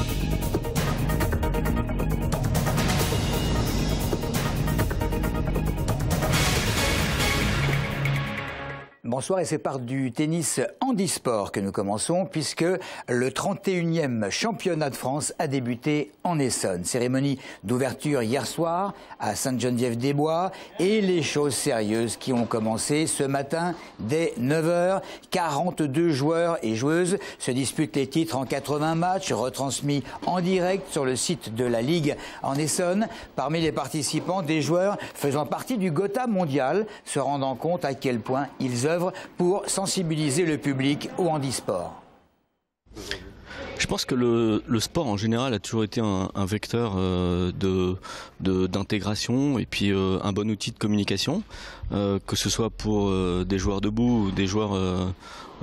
thank you Bonsoir et c'est par du tennis handisport que nous commençons puisque le 31e championnat de France a débuté en Essonne. Cérémonie d'ouverture hier soir à Sainte-Geneviève-des-Bois et les choses sérieuses qui ont commencé ce matin dès 9h. 42 joueurs et joueuses se disputent les titres en 80 matchs retransmis en direct sur le site de la Ligue en Essonne. Parmi les participants, des joueurs faisant partie du Gotha mondial se rendant compte à quel point ils œuvrent pour sensibiliser le public au handisport. Je pense que le, sport en général a toujours été un, vecteur euh, d'intégration et puis euh, un bon outil de communication, euh, que ce soit pour des joueurs debout ou des joueurs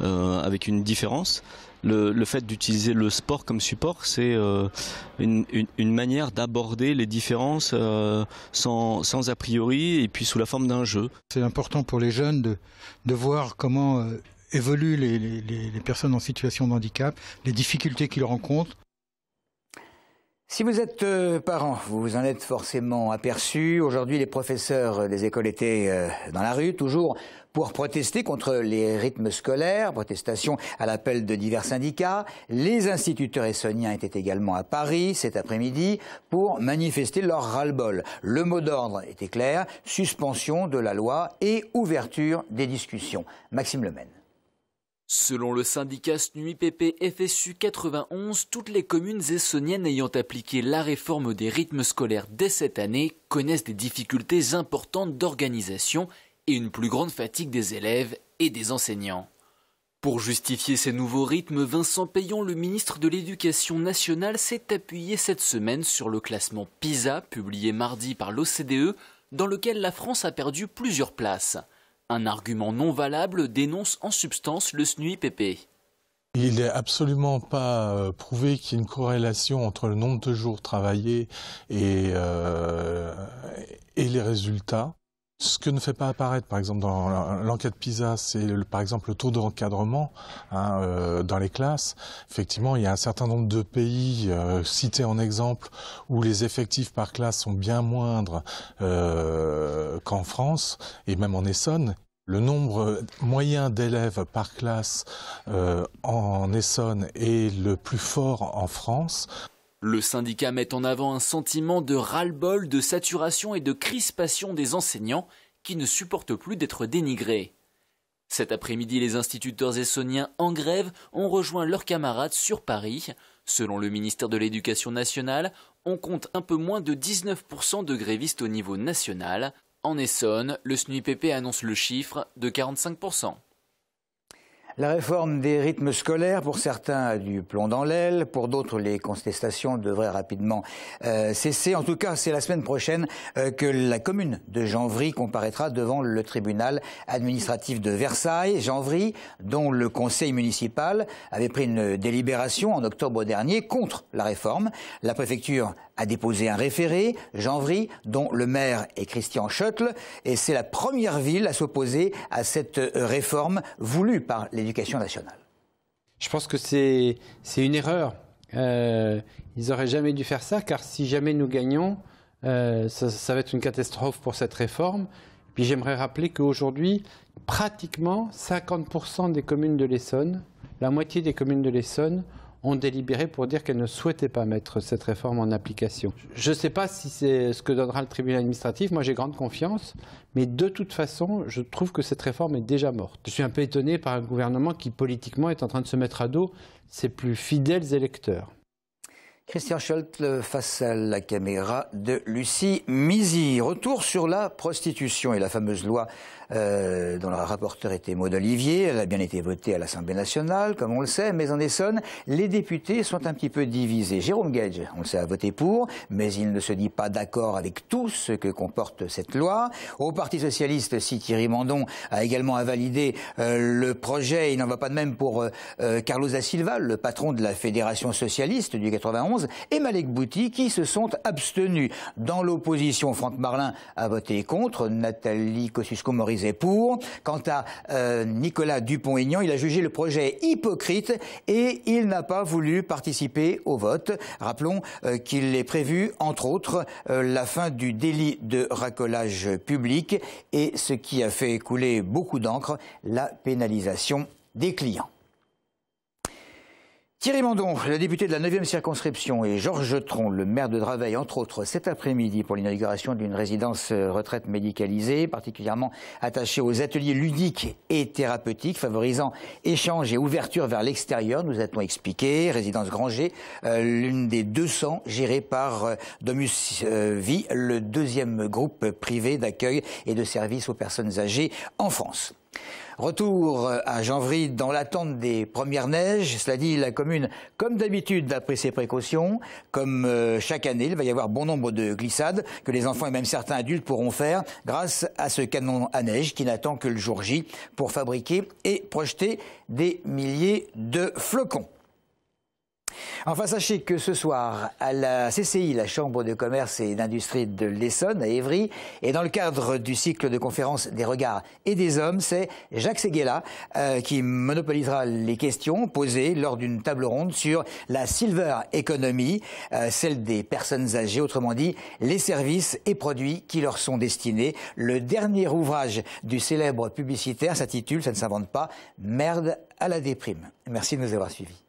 avec une différence le, fait d'utiliser le sport comme support, c'est euh, une, manière d'aborder les différences euh, sans, a priori et puis sous la forme d'un jeu. C'est important pour les jeunes de, voir comment euh, évoluent les, les, personnes en situation de handicap, les difficultés qu'ils rencontrent. Si vous êtes euh, parent, vous vous en êtes forcément aperçu. Aujourd'hui, les professeurs euh, des écoles étaient euh, dans la rue, toujours pour protester contre les rythmes scolaires, protestation à l'appel de divers syndicats. Les instituteurs essoniens étaient également à Paris cet après-midi pour manifester leur ras-le-bol. Le mot d'ordre était clair, suspension de la loi et ouverture des discussions. Maxime Lemaine. Selon le syndicat SNUIPP FSU 91, toutes les communes essoniennes ayant appliqué la réforme des rythmes scolaires dès cette année connaissent des difficultés importantes d'organisation et une plus grande fatigue des élèves et des enseignants. Pour justifier ces nouveaux rythmes, Vincent Payon, le ministre de l'Éducation nationale, s'est appuyé cette semaine sur le classement PISA publié mardi par l'OCDE dans lequel la France a perdu plusieurs places. Un argument non valable dénonce en substance le SNUIPP. Il n'est absolument pas euh, prouvé qu'il y ait une corrélation entre le nombre de jours travaillés et, euh, et les résultats. Ce que ne fait pas apparaître, par exemple, dans l'enquête PISA, c'est par exemple le taux d'encadrement hein, euh, dans les classes. Effectivement, il y a un certain nombre de pays euh, cités en exemple où les effectifs par classe sont bien moindres euh, qu'en France et même en Essonne. Le nombre moyen d'élèves par classe en Essonne est le plus fort en France. Le syndicat met en avant un sentiment de ras-le-bol, de saturation et de crispation des enseignants qui ne supportent plus d'être dénigrés. Cet après-midi, les instituteurs essoniens en grève ont rejoint leurs camarades sur Paris. Selon le ministère de l'Éducation nationale, on compte un peu moins de 19% de grévistes au niveau national. En Essonne, le SNUIPP annonce le chiffre de 45%. La réforme des rythmes scolaires, pour certains, a du plomb dans l'aile, pour d'autres, les contestations devraient rapidement euh, cesser. En tout cas, c'est la semaine prochaine euh, que la commune de Janvry comparaîtra devant le tribunal administratif de Versailles. Janvry, dont le conseil municipal avait pris une délibération en octobre dernier contre la réforme. La préfecture a déposé un référé, Janvry, dont le maire est Christian Schöttl, et c'est la première ville à s'opposer à cette euh, réforme voulue par l'éducation nationale. Je pense que c'est une erreur. Euh, ils n'auraient jamais dû faire ça, car si jamais nous gagnons, euh, ça, va être une catastrophe pour cette réforme. puis j'aimerais rappeler qu'aujourd'hui, pratiquement 50% des communes de l'Essonne, la moitié des communes de l'Essonne, ont délibéré pour dire qu'elles ne souhaitaient pas mettre cette réforme en application. Je ne sais pas si c'est ce que donnera le tribunal administratif, moi j'ai grande confiance, mais de toute façon, je trouve que cette réforme est déjà morte. Je suis un peu étonné par un gouvernement qui politiquement est en train de se mettre à dos ses plus fidèles électeurs. Christian Scholt face à la caméra de Lucie Misi. Retour sur la prostitution et la fameuse loi euh, dont la rapporteure était Maud Olivier. Elle a bien été votée à l'Assemblée nationale, comme on le sait, mais en Essonne, les députés sont un petit peu divisés. Jérôme Gage, on le sait, a voté pour, mais il ne se dit pas d'accord avec tout ce que comporte cette loi. Au Parti socialiste, si Thierry Mandon a également invalidé euh, le projet, il n'en va pas de même pour euh, Carlos da Silva, le patron de la Fédération socialiste du 91 et Malek Bouti qui se sont abstenus. Dans l'opposition, Franck Marlin a voté contre, Nathalie Kosciusko-Morizet pour. Quant à euh, Nicolas Dupont-Aignan, il a jugé le projet hypocrite et il n'a pas voulu participer au vote. Rappelons euh, qu'il est prévu, entre autres, euh, la fin du délit de racolage public et ce qui a fait couler beaucoup d'encre, la pénalisation des clients. Thierry Mandon, le député de la 9e circonscription, et Georges Tron, le maire de Draveil, entre autres, cet après-midi pour l'inauguration d'une résidence euh, retraite médicalisée, particulièrement attachée aux ateliers ludiques et thérapeutiques, favorisant échange et ouverture vers l'extérieur, nous a-t-on expliqué. Résidence Granger, euh, l'une des 200 gérées par euh, Domus Vie, le deuxième groupe privé d'accueil et de services aux personnes âgées en France. Retour euh, à Janvry dans l'attente des premières neiges. Cela dit, la commune, comme d'habitude, a pris ses précautions. Comme euh, chaque année, il va y avoir bon nombre de glissades que les enfants et même certains adultes pourront faire grâce à ce canon à neige qui n'attend que le jour J pour fabriquer et projeter des milliers de flocons. Enfin, sachez que ce soir, à la CCI, la Chambre de commerce et d'industrie de l'Essonne, à Évry, et dans le cadre du cycle de conférences des regards et des hommes, c'est Jacques Seguela euh, qui monopolisera les questions posées lors d'une table ronde sur la silver economy, euh, celle des personnes âgées, autrement dit, les services et produits qui leur sont destinés. Le dernier ouvrage du célèbre publicitaire s'intitule, ça ne s'invente pas, Merde à la déprime. Merci de nous avoir suivis.